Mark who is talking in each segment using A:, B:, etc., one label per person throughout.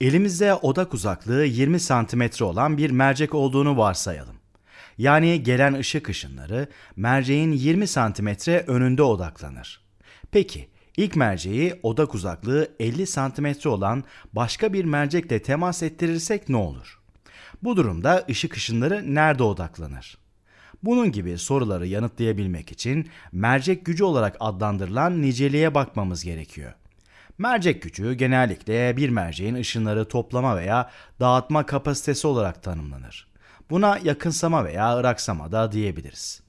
A: Elimizde odak uzaklığı 20 santimetre olan bir mercek olduğunu varsayalım. Yani gelen ışık ışınları merceğin 20 santimetre önünde odaklanır. Peki ilk merceği odak uzaklığı 50 santimetre olan başka bir mercekle temas ettirirsek ne olur? Bu durumda ışık ışınları nerede odaklanır? Bunun gibi soruları yanıtlayabilmek için mercek gücü olarak adlandırılan niceliğe bakmamız gerekiyor. Mercek gücü genellikle bir merceğin ışınları toplama veya dağıtma kapasitesi olarak tanımlanır. Buna yakınsama veya ıraksama da diyebiliriz.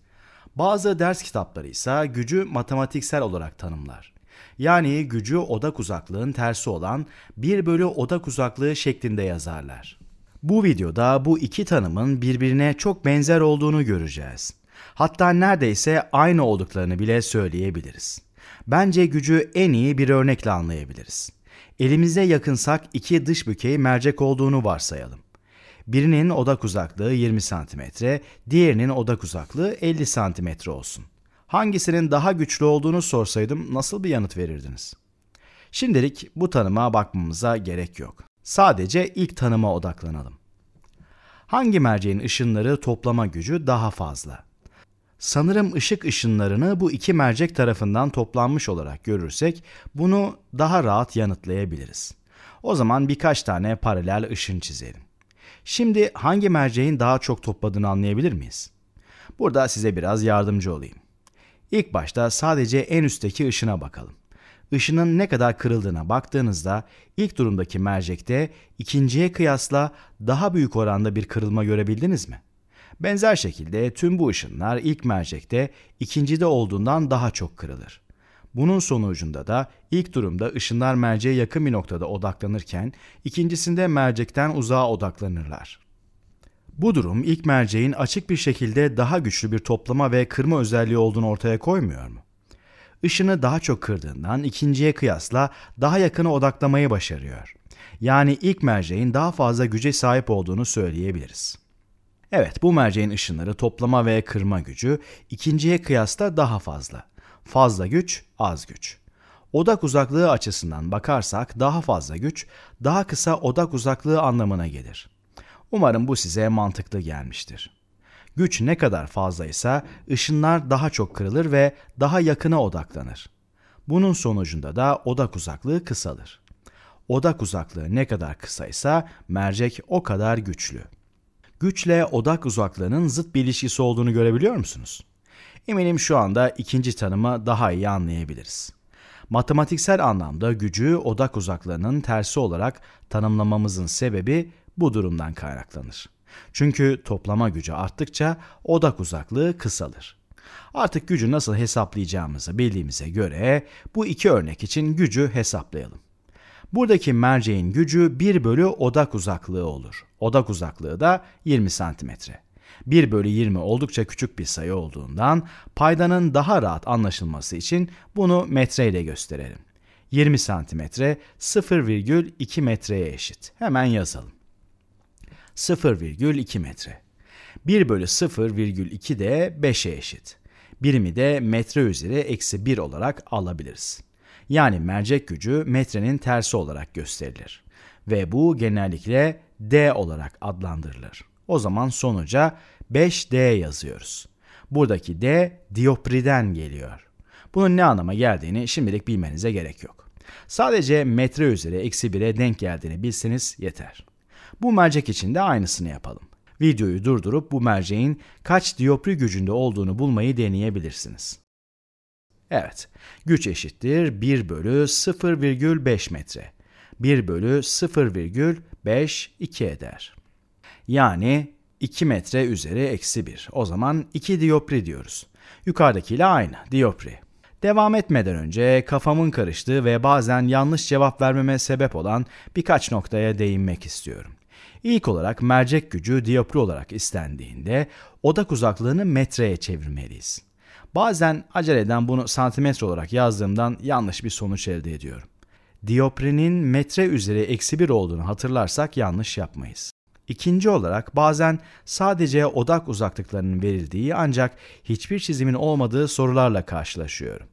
A: Bazı ders kitapları ise gücü matematiksel olarak tanımlar. Yani gücü odak uzaklığın tersi olan 1 bölü odak uzaklığı şeklinde yazarlar. Bu videoda bu iki tanımın birbirine çok benzer olduğunu göreceğiz. Hatta neredeyse aynı olduklarını bile söyleyebiliriz. Bence gücü en iyi bir örnekle anlayabiliriz. Elimize yakınsak iki dış bükeyi mercek olduğunu varsayalım. Birinin odak uzaklığı 20 cm, diğerinin odak uzaklığı 50 cm olsun. Hangisinin daha güçlü olduğunu sorsaydım nasıl bir yanıt verirdiniz? Şimdilik bu tanıma bakmamıza gerek yok. Sadece ilk tanıma odaklanalım. Hangi merceğin ışınları toplama gücü daha fazla? Sanırım ışık ışınlarını bu iki mercek tarafından toplanmış olarak görürsek bunu daha rahat yanıtlayabiliriz. O zaman birkaç tane paralel ışın çizelim. Şimdi hangi merceğin daha çok topladığını anlayabilir miyiz? Burada size biraz yardımcı olayım. İlk başta sadece en üstteki ışına bakalım. Işının ne kadar kırıldığına baktığınızda ilk durumdaki mercekte ikinciye kıyasla daha büyük oranda bir kırılma görebildiniz mi? Benzer şekilde tüm bu ışınlar ilk mercekte ikincide olduğundan daha çok kırılır. Bunun sonucunda da ilk durumda ışınlar merceğe yakın bir noktada odaklanırken ikincisinde mercekten uzağa odaklanırlar. Bu durum ilk merceğin açık bir şekilde daha güçlü bir toplama ve kırma özelliği olduğunu ortaya koymuyor mu? Işını daha çok kırdığından ikinciye kıyasla daha yakını odaklamayı başarıyor. Yani ilk merceğin daha fazla güce sahip olduğunu söyleyebiliriz. Evet bu merceğin ışınları toplama ve kırma gücü ikinciye kıyasla daha fazla. Fazla güç az güç. Odak uzaklığı açısından bakarsak daha fazla güç daha kısa odak uzaklığı anlamına gelir. Umarım bu size mantıklı gelmiştir. Güç ne kadar fazlaysa ışınlar daha çok kırılır ve daha yakına odaklanır. Bunun sonucunda da odak uzaklığı kısalır. Odak uzaklığı ne kadar kısaysa mercek o kadar güçlü güçle odak uzaklığının zıt bir ilişkisi olduğunu görebiliyor musunuz? Eminim şu anda ikinci tanımı daha iyi anlayabiliriz. Matematiksel anlamda gücü odak uzaklığının tersi olarak tanımlamamızın sebebi bu durumdan kaynaklanır. Çünkü toplama gücü arttıkça odak uzaklığı kısalır. Artık gücü nasıl hesaplayacağımızı bildiğimize göre bu iki örnek için gücü hesaplayalım. Buradaki merceğin gücü 1 bölü odak uzaklığı olur. Odak uzaklığı da 20 santimetre. 1 bölü 20 oldukça küçük bir sayı olduğundan paydanın daha rahat anlaşılması için bunu metreyle gösterelim. 20 santimetre 0,2 metreye eşit. Hemen yazalım. 0,2 metre. 1 bölü 0,2 de 5'e eşit. Birimi de metre üzeri eksi 1 olarak alabiliriz. Yani mercek gücü metrenin tersi olarak gösterilir ve bu genellikle D olarak adlandırılır. O zaman sonuca 5D yazıyoruz. Buradaki D diopriden geliyor. Bunun ne anlama geldiğini şimdilik bilmenize gerek yok. Sadece metre üzeri eksi 1'e denk geldiğini bilseniz yeter. Bu mercek için de aynısını yapalım. Videoyu durdurup bu merceğin kaç diopri gücünde olduğunu bulmayı deneyebilirsiniz. Evet, güç eşittir 1 bölü 0,5 metre. 1 bölü 0,5 2 eder. Yani 2 metre üzeri eksi 1. O zaman 2 diyopri diyoruz. Yukarıdakiyle aynı, diyopri. Devam etmeden önce kafamın karıştığı ve bazen yanlış cevap vermeme sebep olan birkaç noktaya değinmek istiyorum. İlk olarak mercek gücü diyopri olarak istendiğinde odak uzaklığını metreye çevirmeliyiz. Bazen aceleden bunu santimetre olarak yazdığımdan yanlış bir sonuç elde ediyorum. Dioprenin metre üzeri eksi 1 olduğunu hatırlarsak yanlış yapmayız. İkinci olarak bazen sadece odak uzaklıklarının verildiği ancak hiçbir çizimin olmadığı sorularla karşılaşıyorum.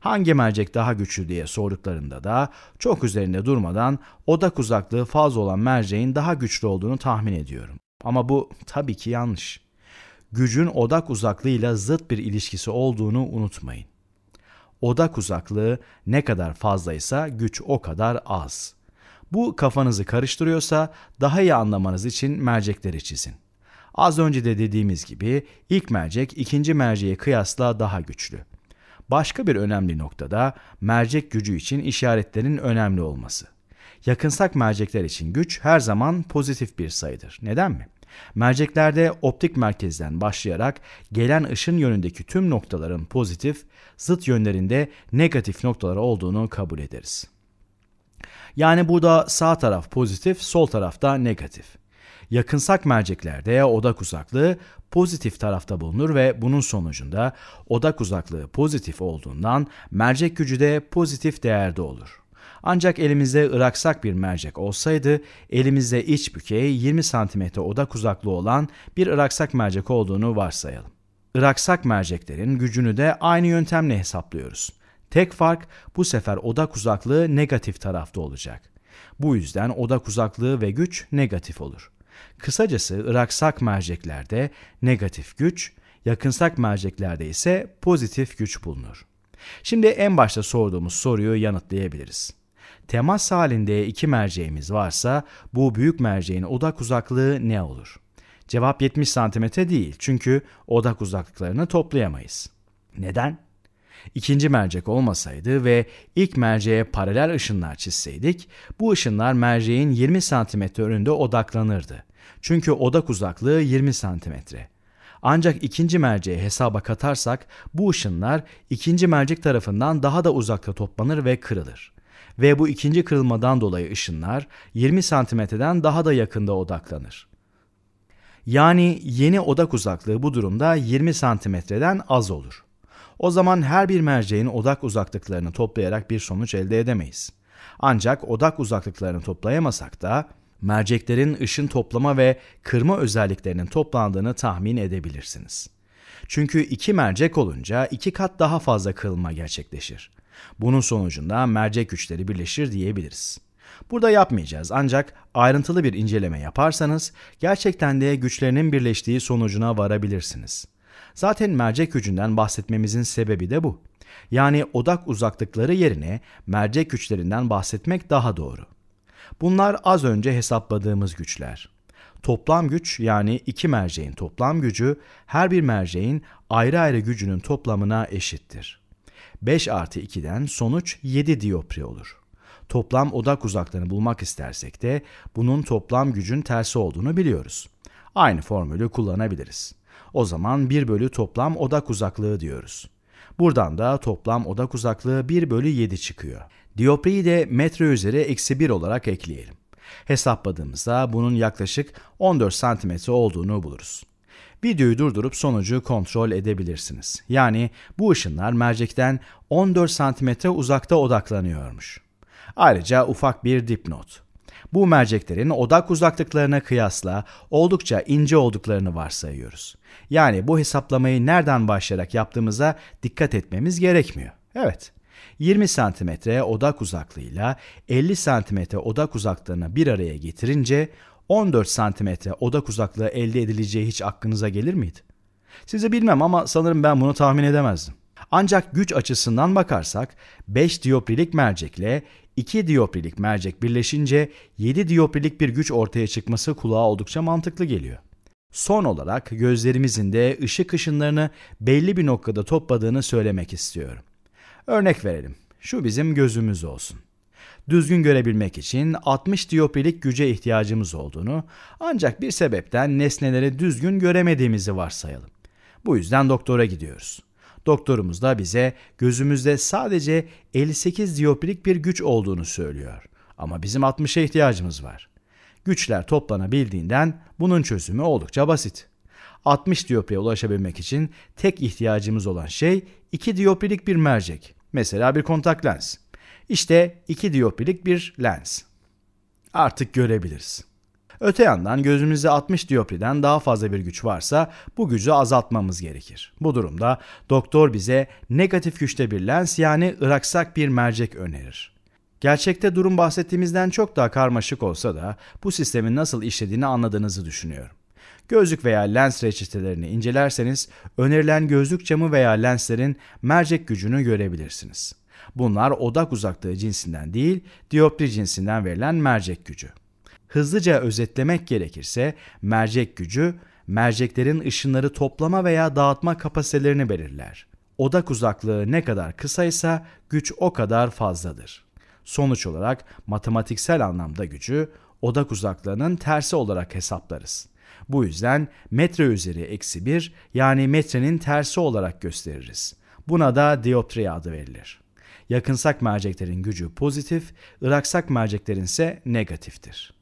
A: Hangi mercek daha güçlü diye sorduklarında da çok üzerinde durmadan odak uzaklığı fazla olan merceğin daha güçlü olduğunu tahmin ediyorum. Ama bu tabii ki yanlış gücün odak uzaklığıyla zıt bir ilişkisi olduğunu unutmayın. Odak uzaklığı ne kadar fazlaysa güç o kadar az. Bu kafanızı karıştırıyorsa daha iyi anlamanız için mercekleri çizin. Az önce de dediğimiz gibi ilk mercek ikinci merceğe kıyasla daha güçlü. Başka bir önemli noktada mercek gücü için işaretlerin önemli olması. Yakınsak mercekler için güç her zaman pozitif bir sayıdır. Neden mi? Merceklerde optik merkezden başlayarak gelen ışın yönündeki tüm noktaların pozitif, zıt yönlerinde negatif noktalar olduğunu kabul ederiz. Yani burada sağ taraf pozitif, sol tarafta negatif. Yakınsak merceklerde odak uzaklığı pozitif tarafta bulunur ve bunun sonucunda odak uzaklığı pozitif olduğundan mercek gücü de pozitif değerde olur. Ancak elimizde ıraksak bir mercek olsaydı elimizde iç bükeye 20 santimetre odak uzaklığı olan bir ıraksak mercek olduğunu varsayalım. Iraksak merceklerin gücünü de aynı yöntemle hesaplıyoruz. Tek fark bu sefer odak uzaklığı negatif tarafta olacak. Bu yüzden odak uzaklığı ve güç negatif olur. Kısacası ıraksak merceklerde negatif güç, yakınsak merceklerde ise pozitif güç bulunur. Şimdi en başta sorduğumuz soruyu yanıtlayabiliriz. Temas halinde iki merceğimiz varsa bu büyük merceğin odak uzaklığı ne olur? Cevap 70 cm değil çünkü odak uzaklıklarını toplayamayız. Neden? İkinci mercek olmasaydı ve ilk merceğe paralel ışınlar çizseydik, bu ışınlar merceğin 20 cm önünde odaklanırdı. Çünkü odak uzaklığı 20 cm. Ancak ikinci merceği hesaba katarsak bu ışınlar ikinci mercek tarafından daha da uzakta toplanır ve kırılır ve bu ikinci kırılmadan dolayı ışınlar 20 santimetreden daha da yakında odaklanır. Yani yeni odak uzaklığı bu durumda 20 santimetreden az olur. O zaman her bir merceğin odak uzaklıklarını toplayarak bir sonuç elde edemeyiz. Ancak odak uzaklıklarını toplayamasak da merceklerin ışın toplama ve kırma özelliklerinin toplandığını tahmin edebilirsiniz. Çünkü iki mercek olunca iki kat daha fazla kırılma gerçekleşir. Bunun sonucunda mercek güçleri birleşir diyebiliriz. Burada yapmayacağız ancak ayrıntılı bir inceleme yaparsanız gerçekten de güçlerinin birleştiği sonucuna varabilirsiniz. Zaten mercek gücünden bahsetmemizin sebebi de bu. Yani odak uzaklıkları yerine mercek güçlerinden bahsetmek daha doğru. Bunlar az önce hesapladığımız güçler. Toplam güç yani iki merceğin toplam gücü her bir merceğin ayrı ayrı gücünün toplamına eşittir. 5 artı 2'den sonuç 7 dioptri olur. Toplam odak uzaklığını bulmak istersek de bunun toplam gücün tersi olduğunu biliyoruz. Aynı formülü kullanabiliriz. O zaman 1 bölü toplam odak uzaklığı diyoruz. Buradan da toplam odak uzaklığı 1 bölü 7 çıkıyor. Diopriyi de metre üzeri eksi 1 olarak ekleyelim. Hesapladığımızda bunun yaklaşık 14 cm olduğunu buluruz videoyu durdurup sonucu kontrol edebilirsiniz. Yani bu ışınlar mercekten 14 cm uzakta odaklanıyormuş. Ayrıca ufak bir dipnot. Bu merceklerin odak uzaklıklarına kıyasla oldukça ince olduklarını varsayıyoruz. Yani bu hesaplamayı nereden başlayarak yaptığımıza dikkat etmemiz gerekmiyor. Evet. 20 cm odak uzaklığıyla 50 cm odak uzaklığını bir araya getirince 14 santimetre odak uzaklığı elde edileceği hiç aklınıza gelir miydi? Size bilmem ama sanırım ben bunu tahmin edemezdim. Ancak güç açısından bakarsak 5 diyoprilik mercekle 2 diyoprilik mercek birleşince 7 diyoprilik bir güç ortaya çıkması kulağa oldukça mantıklı geliyor. Son olarak gözlerimizin de ışık ışınlarını belli bir noktada topladığını söylemek istiyorum. Örnek verelim. Şu bizim gözümüz olsun düzgün görebilmek için 60 diyoprilik güce ihtiyacımız olduğunu ancak bir sebepten nesneleri düzgün göremediğimizi varsayalım. Bu yüzden doktora gidiyoruz. Doktorumuz da bize gözümüzde sadece 58 diyoprilik bir güç olduğunu söylüyor. Ama bizim 60'a ihtiyacımız var. Güçler toplanabildiğinden bunun çözümü oldukça basit. 60 diyopriye ulaşabilmek için tek ihtiyacımız olan şey 2 diyoprilik bir mercek. Mesela bir kontak lens. İşte 2 diyoprilik bir lens. Artık görebiliriz. Öte yandan gözümüzde 60 diyopriden daha fazla bir güç varsa bu gücü azaltmamız gerekir. Bu durumda doktor bize negatif güçte bir lens yani ıraksak bir mercek önerir. Gerçekte durum bahsettiğimizden çok daha karmaşık olsa da bu sistemin nasıl işlediğini anladığınızı düşünüyorum. Gözlük veya lens reçetelerini incelerseniz önerilen gözlük camı veya lenslerin mercek gücünü görebilirsiniz. Bunlar odak uzaklığı cinsinden değil, dioptri cinsinden verilen mercek gücü. Hızlıca özetlemek gerekirse mercek gücü, merceklerin ışınları toplama veya dağıtma kapasitelerini belirler. Odak uzaklığı ne kadar kısaysa güç o kadar fazladır. Sonuç olarak matematiksel anlamda gücü odak uzaklığının tersi olarak hesaplarız. Bu yüzden metre üzeri eksi 1 yani metrenin tersi olarak gösteririz. Buna da dioptri adı verilir. Yakınsak merceklerin gücü pozitif, ıraksak merceklerin ise negatiftir.